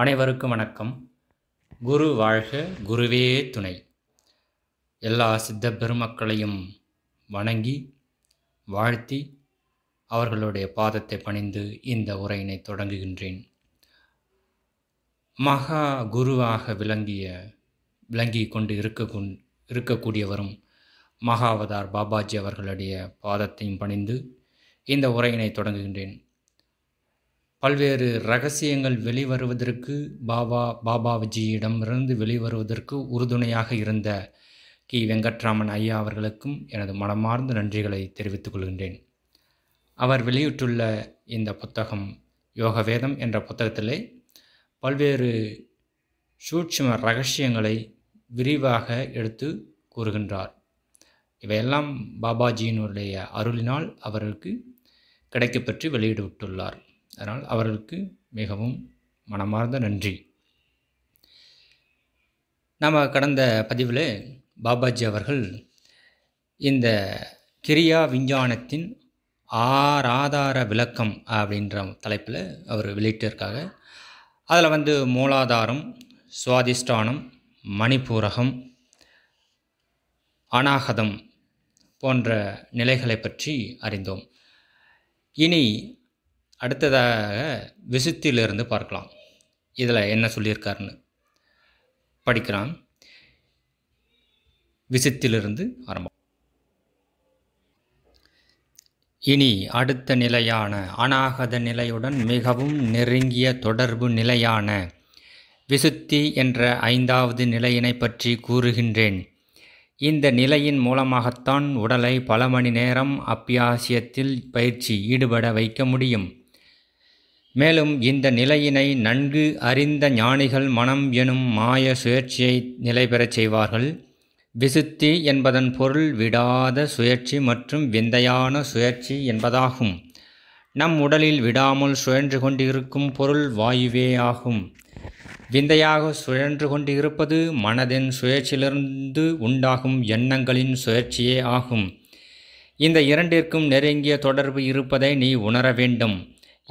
அனைவருக்கும் வணக்கம் குரு வாழ்க குருவே துணை எல்லா சித்த பெருமக்களையும் வணங்கி வாழ்த்தி அவர்களுடைய பாதத்தை பணிந்து இந்த உரையினை தொடங்குகின்றேன் மகா குருவாக விளங்கிய விளங்கி கொண்டு இருக்க இருக்கக்கூடியவரும் மகாவதார் பாபாஜி அவர்களுடைய பாதத்தையும் பணிந்து இந்த உரையினை தொடங்குகின்றேன் பல்வேறு ரகசியங்கள் வெளிவருவதற்கு பாபா பாபாஜியிடமிருந்து வெளிவருவதற்கு உறுதுணையாக இருந்த கி வெங்கட்ராமன் ஐயா அவர்களுக்கும் எனது மனமார்ந்த நன்றிகளை தெரிவித்துக் கொள்கின்றேன் அவர் வெளியிட்டுள்ள இந்த புத்தகம் யோகவேதம் என்ற புத்தகத்திலே பல்வேறு சூட்சம ரகசியங்களை விரிவாக எடுத்து கூறுகின்றார் இவையெல்லாம் பாபாஜியினுடைய அருளினால் அவருக்கு கிடைக்கப்பெற்று வெளியிட்டுள்ளார் அதனால் அவர்களுக்கு மிகவும் மனமார்ந்த நன்றி நாம் கடந்த பதிவில் பாபாஜி அவர்கள் இந்த கிரியா விஞ்ஞானத்தின் ஆராதார விளக்கம் அப்படின்ற தலைப்பில் அவர் வெளியிட்டிருக்காங்க அதில் வந்து மூலாதாரம் சுவாதிஷ்டானம் மணிப்பூரகம் அநாகதம் போன்ற நிலைகளை பற்றி அறிந்தோம் இனி அடுத்ததாக விசுத்தியிலிருந்து பார்க்கலாம் இதில் என்ன சொல்லியிருக்காருன்னு படிக்கிறான் விசித்திலிருந்து ஆரம்பம் இனி அடுத்த நிலையான அனாகத நிலையுடன் மிகவும் நெருங்கிய தொடர்பு நிலையான விசுத்தி என்ற ஐந்தாவது நிலையினை பற்றி கூறுகின்றேன் இந்த நிலையின் மூலமாகத்தான் உடலை பல மணி நேரம் அப்பியாசியத்தில் பயிற்சி ஈடுபட வைக்க முடியும் மேலும் இந்த நிலையினை நன்கு அறிந்த ஞானிகள் மனம் எனும் மாய சுயற்சியை நிலை பெறச் செய்வார்கள் விசுத்தி என்பதன் பொருள் விடாத சுயற்சி மற்றும் விந்தையான சுயற்சி என்பதாகும் நம் உடலில் விடாமல் சுழன்று கொண்டிருக்கும் பொருள் வாயுவே ஆகும் விந்தையாக சுழன்று கொண்டிருப்பது மனதின் சுயற்சியிலிருந்து உண்டாகும் எண்ணங்களின் சுயற்சியே ஆகும் இந்த இரண்டிற்கும் நெருங்கிய தொடர்பு இருப்பதை நீ உணர வேண்டும்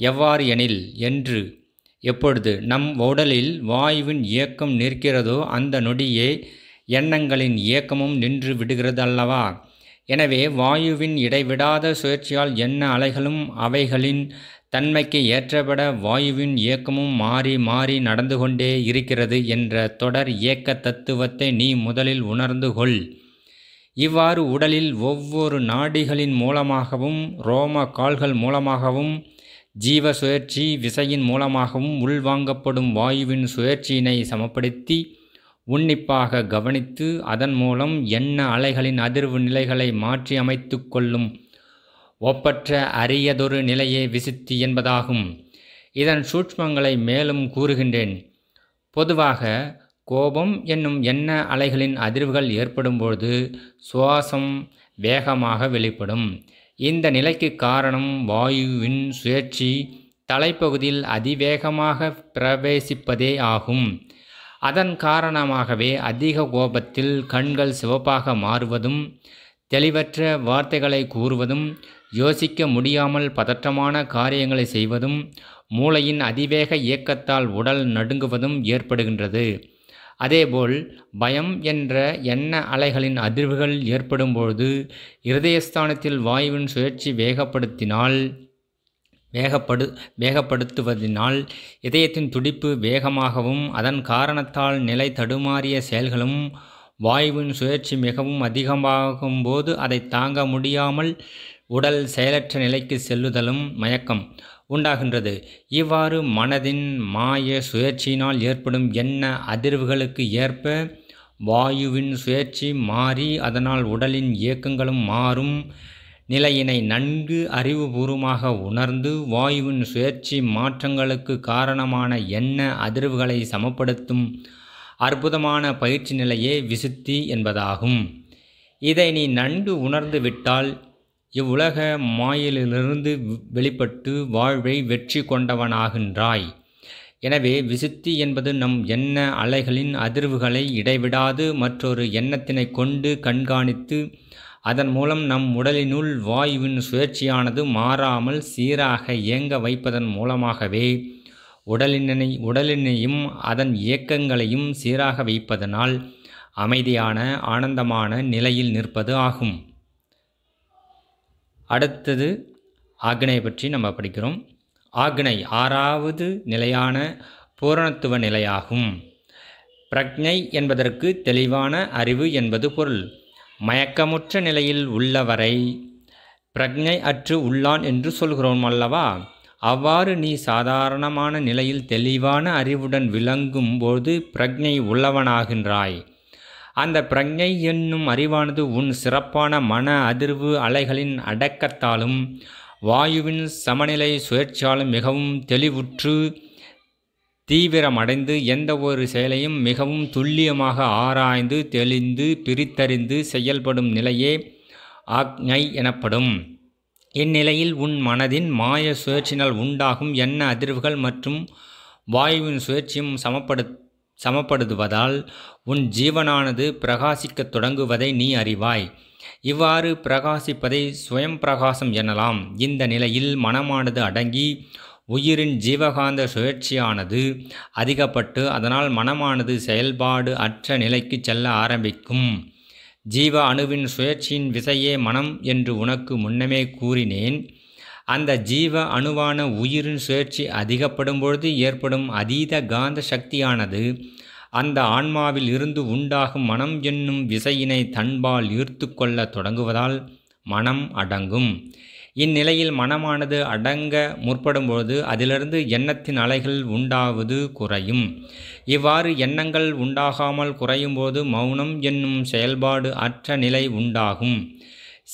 எவ்வாறு எனில் என்று எப்பொழுது நம் உடலில் வாயுவின் இயக்கம் நிற்கிறதோ அந்த நொடியே எண்ணங்களின் இயக்கமும் நின்று விடுகிறது அல்லவா எனவே வாயுவின் இடைவிடாத சுழற்சியால் எண்ண அலைகளும் அவைகளின் தன்மைக்கு ஏற்றபட வாயுவின் இயக்கமும் மாறி மாறி நடந்து கொண்டே இருக்கிறது என்ற தொடர் இயக்க தத்துவத்தை நீ முதலில் உணர்ந்து கொள் இவ்வாறு உடலில் ஒவ்வொரு நாடிகளின் மூலமாகவும் ரோம கால்கள் மூலமாகவும் ஜீவ சுழற்சி விசையின் மூலமாகவும் உள்வாங்கப்படும் வாயுவின் சுழற்சியினை சமப்படுத்தி உன்னிப்பாக கவனித்து அதன் மூலம் எண்ண அலைகளின் அதிர்வு நிலைகளை மாற்றி அமைத்து கொள்ளும் ஒப்பற்ற அரியதொரு நிலையே விசித்தி என்பதாகும் இதன் சூட்சங்களை மேலும் கூறுகின்றேன் பொதுவாக கோபம் என்னும் எண்ண அலைகளின் அதிர்வுகள் ஏற்படும்பொழுது சுவாசம் வேகமாக வெளிப்படும் இந்த நிலைக்கு காரணம் வாயுவின் சுழற்சி தலைப்பகுதியில் அதிவேகமாக பிரவேசிப்பதே ஆகும் அதன் காரணமாகவே அதிக கோபத்தில் கண்கள் சிவப்பாக மாறுவதும் தெளிவற்ற வார்த்தைகளை கூறுவதும் யோசிக்க முடியாமல் பதற்றமான காரியங்களை செய்வதும் மூளையின் அதிவேக இயக்கத்தால் உடல் நடுங்குவதும் ஏற்படுகின்றது அதேபோல் பயம் என்ற எண்ண அலைகளின் அதிர்வுகள் ஏற்படும்பொழுது இருதயஸ்தானத்தில் வாயுவின் சுழற்சி வேகப்படுத்தினால் வேகப்படு வேகப்படுத்துவதனால் இதயத்தின் துடிப்பு வேகமாகவும் அதன் காரணத்தால் நிலை தடுமாறிய செயல்களும் வாயுவின் சுழற்சி மிகவும் அதிகமாகும் போது அதை தாங்க முடியாமல் உடல் செயலற்ற நிலைக்கு செல்லுதலும் மயக்கம் உண்டாகின்றது இவ்வாறு மனதின் மாய சுயற்சியினால் ஏற்படும் எண்ண அதிர்வுகளுக்கு ஏற்ப வாயுவின் சுயற்சி மாறி அதனால் உடலின் இயக்கங்களும் மாறும் நிலையினை நன்கு அறிவுபூர்வமாக உணர்ந்து வாயுவின் சுயற்சி மாற்றங்களுக்கு காரணமான எண்ண அதிர்வுகளை சமப்படுத்தும் அற்புதமான பயிற்சி நிலையே விசுத்தி என்பதாகும் இதை நீ நன்கு உணர்ந்து விட்டால் இவ்வுலக மாயிலிலிருந்து வெளிப்பட்டு வாழ்வை வெற்றி கொண்டவனாகின்றாய் எனவே விசுத்தி என்பது நம் எண்ண அலைகளின் அதிர்வுகளை இடைவிடாது மற்றொரு எண்ணத்தினை கொண்டு கண்காணித்து அதன் மூலம் நம் உடலினுள் வாயுவின் சுழற்சியானது மாறாமல் சீராக இயங்க வைப்பதன் மூலமாகவே உடலினை உடலினையும் அதன் இயக்கங்களையும் சீராக வைப்பதனால் அமைதியான ஆனந்தமான நிலையில் நிற்பது ஆகும் அடுத்தது ஆக்னையை பற்றி நம்ம படிக்கிறோம் ஆக்னை ஆறாவது நிலையான பூரணத்துவ நிலையாகும் பிரக்ஞை என்பதற்கு தெளிவான அறிவு என்பது பொருள் மயக்கமுற்ற நிலையில் உள்ளவரை பிரக்ஞை அற்று உள்ளான் என்று சொல்கிறோம் அல்லவா அவ்வாறு நீ சாதாரணமான நிலையில் தெளிவான அறிவுடன் விளங்கும் போது பிரக்ஞை உள்ளவனாகின்றாய் அந்த பிரஜை என்னும் அறிவானது உன் சிறப்பான மன அதிர்வு அலைகளின் அடக்கத்தாலும் வாயுவின் சமநிலை சுயற்சியாலும் மிகவும் தெளிவுற்று தீவிரமடைந்து எந்த ஒரு செயலையும் மிகவும் துல்லியமாக ஆராய்ந்து தெளிந்து பிரித்தறிந்து செயல்படும் நிலையே ஆக்ஞை எனப்படும் இந்நிலையில் உன் மனதின் மாய சுழற்சினால் உண்டாகும் எண்ண அதிர்வுகள் மற்றும் வாயுவின் சுழற்சியும் சமப்படுத்த சமப்படுத்துவதால் உன் ஜீவனானது பிரகாசிக்கத் தொடங்குவதை நீ அறிவாய் இவ்வாறு பிரகாசிப்பதை சுயம் பிரகாசம் எனலாம் இந்த நிலையில் மனமானது அடங்கி உயிரின் ஜீவகாந்த சுழற்சியானது அதிகப்பட்டு அதனால் மனமானது செயல்பாடு அற்ற நிலைக்கு செல்ல ஆரம்பிக்கும் ஜீவ அணுவின் சுழற்சியின் விசையே மனம் என்று உனக்கு முன்னமே கூறினேன் அந்த ஜீவ அணுவான உயிரின் சுழற்சி அதிகப்படும் பொழுது ஏற்படும் அதீத காந்த சக்தியானது அந்த ஆன்மாவில் இருந்து உண்டாகும் மனம் என்னும் விசையினை தன்பால் ஈர்த்து கொள்ள தொடங்குவதால் மனம் அடங்கும் இந்நிலையில் மனமானது அடங்க முற்படும்போது அதிலிருந்து எண்ணத்தின் அலைகள் உண்டாவது குறையும் இவ்வாறு எண்ணங்கள் உண்டாகாமல் குறையும்போது மௌனம் என்னும் செயல்பாடு அற்ற நிலை உண்டாகும்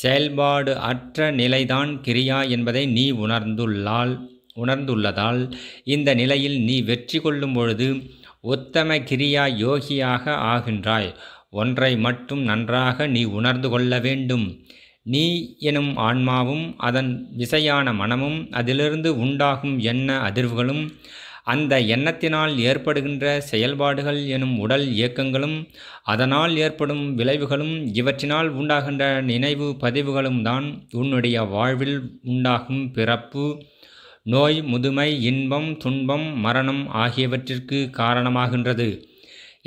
செயல்பாடு அற்ற நிலைதான் கிரியா என்பதை நீ உணர்ந்துள்ளால் உணர்ந்துள்ளதால் இந்த நிலையில் நீ வெற்றி கொள்ளும் பொழுது உத்தம கிரியா யோகியாக ஆகின்றாய் ஒன்றை மட்டும் நன்றாக நீ உணர்ந்து கொள்ள வேண்டும் நீ எனும் ஆன்மாவும் அதன் விசையான மனமும் அதிலிருந்து உண்டாகும் எண்ண அதிர்வுகளும் அந்த எண்ணத்தினால் ஏற்படுகின்ற செயல்பாடுகள் எனும் உடல் இயக்கங்களும் அதனால் ஏற்படும் விளைவுகளும் இவற்றினால் உண்டாகின்ற நினைவு பதிவுகளும் தான் உன்னுடைய வாழ்வில் உண்டாகும் பிறப்பு நோய் முதுமை இன்பம் துன்பம் மரணம் ஆகியவற்றிற்கு காரணமாகின்றது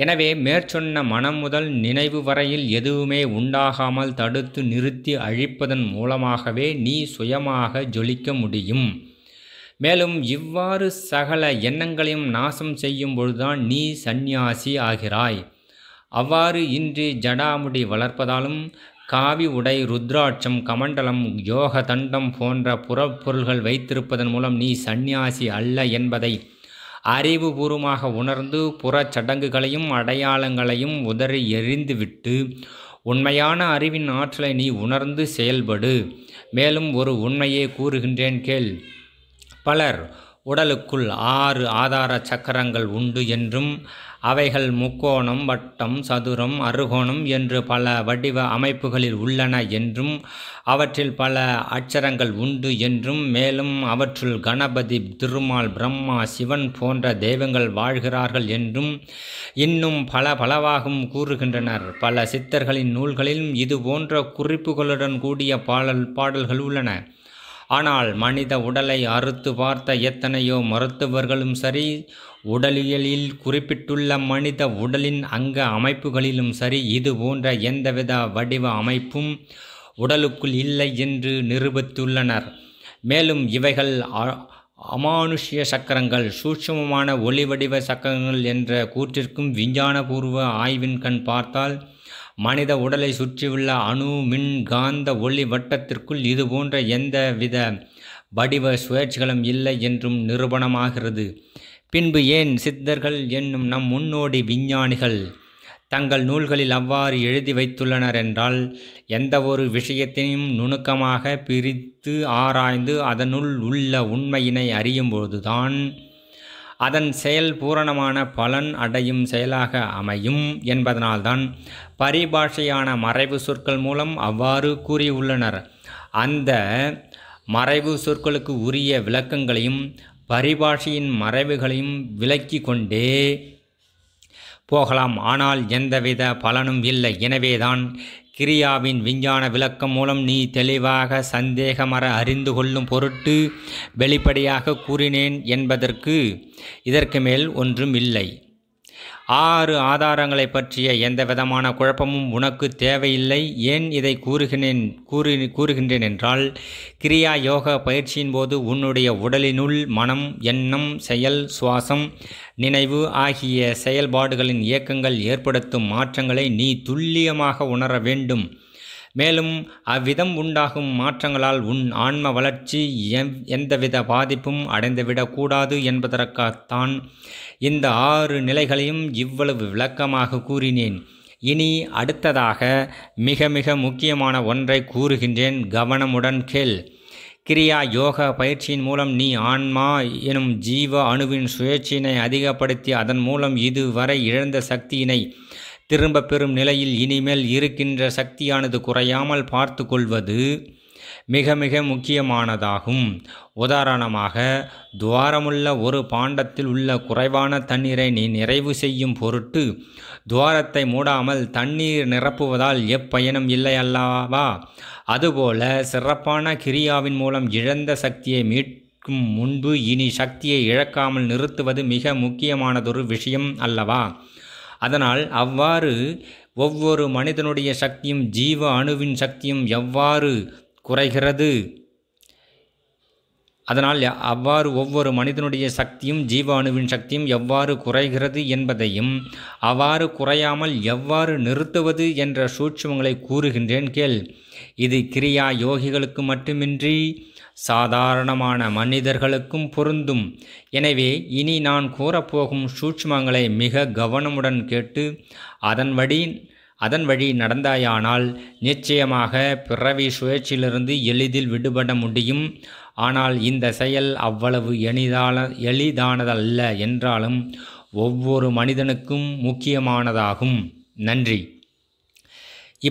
எனவே மேற்சொன்ன மனம் முதல் நினைவு வரையில் எதுவுமே உண்டாகாமல் தடுத்து நிறுத்தி அழிப்பதன் மூலமாகவே நீ சுயமாக ஜொலிக்க முடியும் மேலும் இவ்வாறு சகல எண்ணங்களையும் நாசம் செய்யும் பொழுதுதான் நீ சந்நியாசி ஆகிறாய் அவ்வாறு இன்று ஜடாமுடி வளர்ப்பதாலும் காவி உடை ருத்ராட்சம் கமண்டலம் யோக தண்டம் போன்ற புறப்பொருள்கள் வைத்திருப்பதன் மூலம் நீ சந்நியாசி அல்ல என்பதை அறிவுபூர்வமாக உணர்ந்து சடங்குகளையும் அடையாளங்களையும் உதறி எறிந்துவிட்டு உண்மையான அறிவின் ஆற்றலை நீ உணர்ந்து செயல்படு மேலும் ஒரு உண்மையை கூறுகின்றேன் கேள் பலர் உடலுக்குள் ஆறு ஆதார சக்கரங்கள் உண்டு என்றும் அவைகள் முக்கோணம் வட்டம் சதுரம் அருகோணம் என்று பல வடிவ அமைப்புகளில் உள்ளன என்றும் அவற்றில் பல அச்சரங்கள் உண்டு என்றும் மேலும் அவற்றுள் கணபதி திருமால் பிரம்மா சிவன் போன்ற தெய்வங்கள் வாழ்கிறார்கள் என்றும் இன்னும் பல பலவாகவும் கூறுகின்றனர் பல சித்தர்களின் நூல்களிலும் இது போன்ற குறிப்புகளுடன் கூடிய பாடல் பாடல்கள் உள்ளன ஆனால் மனித உடலை அறுத்து பார்த்த எத்தனையோ மருத்துவர்களும் சரி உடலியலில் குறிப்பிட்டுள்ள மனித உடலின் அங்க அமைப்புகளிலும் சரி இது போன்ற எந்தவித வடிவ அமைப்பும் உடலுக்குள் இல்லை என்று நிரூபித்துள்ளனர் மேலும் இவைகள் அமானுஷ்ய சக்கரங்கள் சூட்சமமான ஒளிவடிவ சக்கரங்கள் என்ற கூற்றிற்கும் விஞ்ஞானபூர்வ ஆய்வின் கண் பார்த்தால் மனித உடலை சுற்றியுள்ள அணு மின் காந்த ஒளி வட்டத்திற்குள் இதுபோன்ற எந்தவித வடிவ சுழற்சிகளும் இல்லை என்றும் நிரூபணமாகிறது பின்பு ஏன் சித்தர்கள் என்னும் நம் முன்னோடி விஞ்ஞானிகள் தங்கள் நூல்களில் அவ்வாறு எழுதி வைத்துள்ளனர் என்றால் எந்த ஒரு விஷயத்தையும் நுணுக்கமாக பிரித்து ஆராய்ந்து அதனுள் உள்ள உண்மையினை அறியும்போதுதான் அதன் செயல் பூரணமான பலன் அடையும் செயலாக அமையும் என்பதனால்தான் பரிபாஷையான மறைவு சொற்கள் மூலம் அவ்வாறு கூறியுள்ளனர் அந்த மறைவு சொற்களுக்கு உரிய விளக்கங்களையும் பரிபாஷையின் மறைவுகளையும் விலக்கி கொண்டே போகலாம் ஆனால் எந்தவித பலனும் இல்லை எனவேதான் கிரியாவின் விஞ்ஞான விளக்கம் மூலம் நீ தெளிவாக சந்தேகமர அறிந்து கொள்ளும் பொருட்டு வெளிப்படையாக கூறினேன் என்பதற்கு இதற்கு மேல் ஒன்றும் இல்லை ஆறு ஆதாரங்களை பற்றிய எந்த விதமான குழப்பமும் உனக்கு தேவையில்லை ஏன் இதை கூறுகிறேன் கூறு கூறுகின்றேன் என்றால் கிரியா யோக பயிற்சியின் போது உன்னுடைய உடலினுள் மனம் எண்ணம் செயல் சுவாசம் நினைவு ஆகிய செயல்பாடுகளின் இயக்கங்கள் ஏற்படுத்தும் மாற்றங்களை நீ துல்லியமாக உணர வேண்டும் மேலும் அவ்விதம் உண்டாகும் மாற்றங்களால் உன் ஆன்ம வளர்ச்சி எந்தவித பாதிப்பும் அடைந்துவிடக்கூடாது என்பதற்காகத்தான் இந்த ஆறு நிலைகளையும் இவ்வளவு விளக்கமாக கூறினேன் இனி அடுத்ததாக மிக மிக முக்கியமான ஒன்றை கூறுகின்றேன் கவனமுடன் கேள் கிரியா யோக பயிற்சியின் மூலம் நீ ஆன்மா எனும் ஜீவ அணுவின் சுயேட்சியினை அதிகப்படுத்தி அதன் மூலம் இதுவரை இழந்த சக்தியினை திரும்ப பெறும் நிலையில் இனிமேல் இருக்கின்ற சக்தியானது குறையாமல் பார்த்து கொள்வது மிக மிக முக்கியமானதாகும் உதாரணமாக துவாரமுள்ள ஒரு பாண்டத்தில் உள்ள குறைவான தண்ணீரை நீ நிறைவு செய்யும் பொருட்டு துவாரத்தை மூடாமல் தண்ணீர் நிரப்புவதால் எப்பயனும் இல்லை அல்லவா அதுபோல சிறப்பான கிரியாவின் மூலம் இழந்த சக்தியை மீட்கும் முன்பு இனி சக்தியை இழக்காமல் நிறுத்துவது மிக முக்கியமானதொரு விஷயம் அல்லவா அதனால் அவ்வாறு ஒவ்வொரு மனிதனுடைய சக்தியும் ஜீவ அணுவின் சக்தியும் எவ்வாறு குறைகிறது அதனால் அவ்வாறு ஒவ்வொரு மனிதனுடைய சக்தியும் ஜீவ அணுவின் சக்தியும் எவ்வாறு குறைகிறது என்பதையும் அவ்வாறு குறையாமல் எவ்வாறு நிறுத்துவது என்ற சூட்சமங்களை கூறுகின்றேன் கேள் இது கிரியா யோகிகளுக்கு மட்டுமின்றி சாதாரணமான மனிதர்களுக்கும் பொருந்தும் எனவே இனி நான் கூறப்போகும் சூட்சுமங்களை மிக கவனமுடன் கேட்டு அதன் அதன் வழி நடந்தாயானால் நிச்சயமாக பிறவி சுழற்சியிலிருந்து எளிதில் விடுபட முடியும் ஆனால் இந்த செயல் அவ்வளவு எளிதான எளிதானதல்ல என்றாலும் ஒவ்வொரு மனிதனுக்கும் முக்கியமானதாகும் நன்றி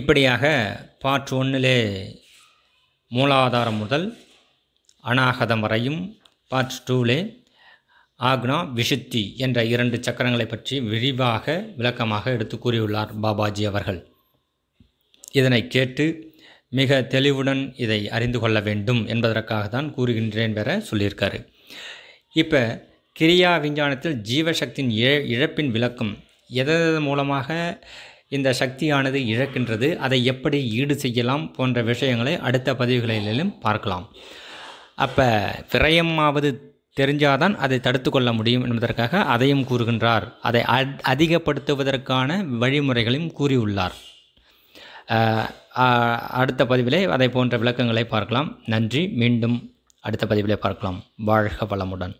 இப்படியாக பார்ட் ஒன்னிலே மூலாதாரம் முதல் அநாகதம் வரையும் பார்ட் டூலே ஆக்னா விஷுத்தி என்ற இரண்டு சக்கரங்களை பற்றி விரிவாக விளக்கமாக எடுத்து கூறியுள்ளார் பாபாஜி அவர்கள் இதனை கேட்டு மிக தெளிவுடன் இதை அறிந்து கொள்ள வேண்டும் என்பதற்காக தான் கூறுகின்றேன் வேற சொல்லியிருக்காரு இப்போ கிரியா விஞ்ஞானத்தில் ஜீவசக்தியின் இழ இழப்பின் விளக்கம் எதன் மூலமாக இந்த சக்தியானது இழக்கின்றது அதை எப்படி ஈடு செய்யலாம் போன்ற விஷயங்களை அடுத்த பதிவுகளிலும் பார்க்கலாம் அப்போ விரயமாவது தெரிஞ்சாதான் அதை தடுத்து கொள்ள முடியும் என்பதற்காக அதையும் கூறுகின்றார் அதை அதிகப்படுத்துவதற்கான வழிமுறைகளையும் கூறியுள்ளார் அடுத்த பதிவிலே அதை போன்ற விளக்கங்களை பார்க்கலாம் நன்றி மீண்டும் அடுத்த பதிவிலே பார்க்கலாம் வாழ்க வளமுடன்